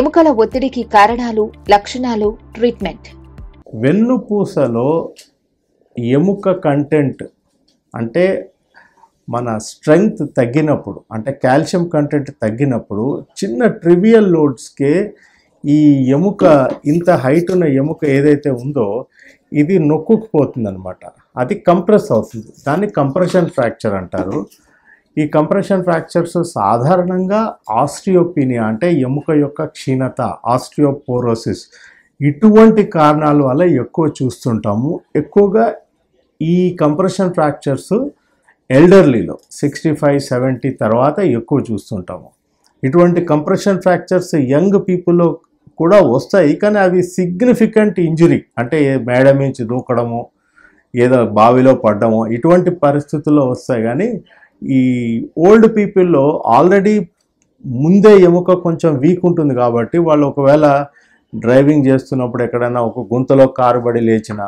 ఎముకల ఒత్తిడికి కారణాలు లక్షణాలు ట్రీట్మెంట్ వెన్నుపూసలో ఎముక కంటెంట్ అంటే మన స్ట్రెంగ్త్ తగ్గినప్పుడు అంటే కాల్షియం కంటెంట్ తగ్గినప్పుడు చిన్న ట్రివియల్ లోడ్స్కే ఈ ఎముక ఇంత హైట్ ఉన్న ఎముక ఏదైతే ఉందో ఇది నొక్కుకుపోతుంది అది కంప్రెస్ అవుతుంది దాన్ని కంప్రెషన్ ఫ్రాక్చర్ అంటారు ఈ కంప్రెషన్ ఫ్రాక్చర్స్ సాధారణంగా ఆస్ట్రియోపీనియా అంటే ఎముక యొక్క క్షీణత ఆస్ట్రియోపోరోసిస్ ఇటువంటి కారణాల వల్ల ఎక్కువ చూస్తుంటాము ఎక్కువగా ఈ కంప్రెషన్ ఫ్రాక్చర్స్ ఎల్డర్లీలో సిక్స్టీ ఫైవ్ సెవెంటీ తర్వాత ఎక్కువ చూస్తుంటాము ఇటువంటి కంప్రెషన్ ఫ్రాక్చర్స్ యంగ్ పీపుల్లో కూడా వస్తాయి కానీ అవి సిగ్నిఫికెంట్ ఇంజురీ అంటే మేడ నుంచి దూకడము ఏదో బావిలో పడ్డము ఇటువంటి పరిస్థితుల్లో వస్తాయి కానీ ఈ ఓల్డ్ పీపుల్లో ఆల్రెడీ ముందే ఎముక కొంచెం వీక్ ఉంటుంది కాబట్టి వాళ్ళు ఒకవేళ డ్రైవింగ్ చేస్తున్నప్పుడు ఎక్కడైనా ఒక గుంతలో కారు పడి లేచిన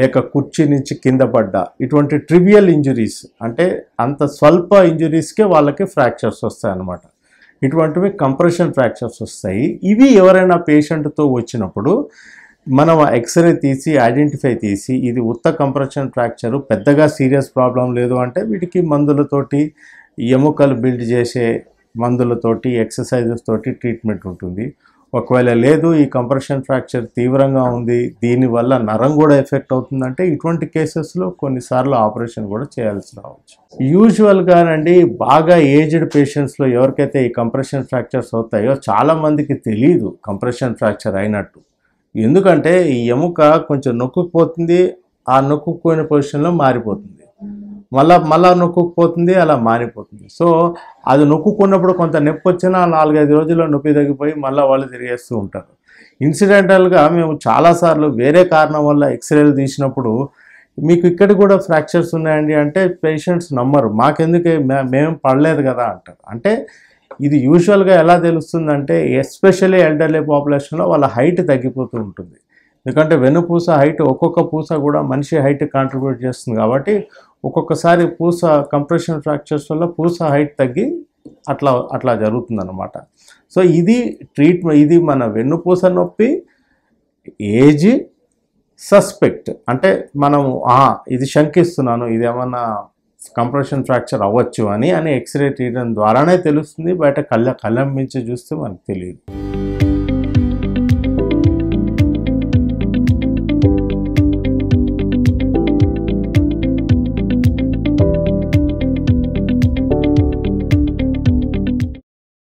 లేక కుర్చీ నుంచి కింద పడ్డా ఇటువంటి ట్రివియల్ ఇంజురీస్ అంటే అంత స్వల్ప ఇంజురీస్కే వాళ్ళకి ఫ్రాక్చర్స్ వస్తాయి అన్నమాట ఇటువంటివి కంప్రెషన్ ఫ్రాక్చర్స్ వస్తాయి ఇవి ఎవరైనా పేషెంట్తో వచ్చినప్పుడు మనం ఎక్స్రే తీసి ఐడెంటిఫై తీసి ఇది ఉత్త కంప్రెషన్ ఫ్రాక్చరు పెద్దగా సీరియస్ ప్రాబ్లం లేదు అంటే వీటికి మందులతోటి ఎముకలు బిల్డ్ చేసే మందులతోటి ఎక్సర్సైజెస్ తోటి ట్రీట్మెంట్ ఉంటుంది ఒకవేళ లేదు ఈ కంప్రెషన్ ఫ్రాక్చర్ తీవ్రంగా ఉంది దీనివల్ల నరం కూడా ఎఫెక్ట్ అవుతుందంటే ఇటువంటి కేసెస్లో కొన్నిసార్లు ఆపరేషన్ కూడా చేయాల్సి రావచ్చు యూజువల్గానండి బాగా ఏజ్డ్ పేషెంట్స్లో ఎవరికైతే ఈ కంప్రెషన్ ఫ్రాక్చర్స్ అవుతాయో చాలామందికి తెలియదు కంప్రెషన్ ఫ్రాక్చర్ అయినట్టు ఎందుకంటే ఈ ఎముక కొంచెం నొక్కుపోతుంది ఆ నొక్కుపోయిన పొజిషన్లో మారిపోతుంది మళ్ళా మళ్ళా నొక్కుపోతుంది అలా మారిపోతుంది సో అది నొక్కున్నప్పుడు కొంత నొప్పి వచ్చినా నాలుగైదు రోజుల్లో నొప్పి తగ్గిపోయి మళ్ళీ వాళ్ళు తిరిగేస్తూ ఉంటారు ఇన్సిడెంటల్గా మేము చాలాసార్లు వేరే కారణం వల్ల ఎక్స్రేలు తీసినప్పుడు మీకు ఇక్కడ కూడా ఫ్రాక్చర్స్ ఉన్నాయండి అంటే పేషెంట్స్ నమ్మరు మాకెందుకే మేము పడలేదు కదా అంటారు అంటే ఇది యూజువల్గా ఎలా తెలుస్తుందంటే ఎస్పెషల్లీ ఎల్డర్లీ పాపులేషన్లో వాళ్ళ హైట్ తగ్గిపోతూ ఉంటుంది ఎందుకంటే వెనుపూస హైట్ ఒక్కొక్క పూస కూడా మనిషి హైట్ కాంట్రిబ్యూట్ చేస్తుంది కాబట్టి ఒక్కొక్కసారి పూస కంప్రెషన్ ఫ్రాక్చర్స్ వల్ల పూస హైట్ తగ్గి అట్లా అట్లా జరుగుతుందన్నమాట సో ఇది ట్రీట్మెంట్ ఇది మన వెన్నుపూస నొప్పి ఏజ్ సస్పెక్ట్ అంటే మనము ఇది శంకిస్తున్నాను ఇది ఏమన్నా కంప్రెషన్ ఫ్రాక్చర్ అవ్వచ్చు అని అని ఎక్స్రే తీయడం ద్వారానే తెలుస్తుంది బయట కళ్ళ కళ్ళం మించి చూస్తే మనకు తెలియదు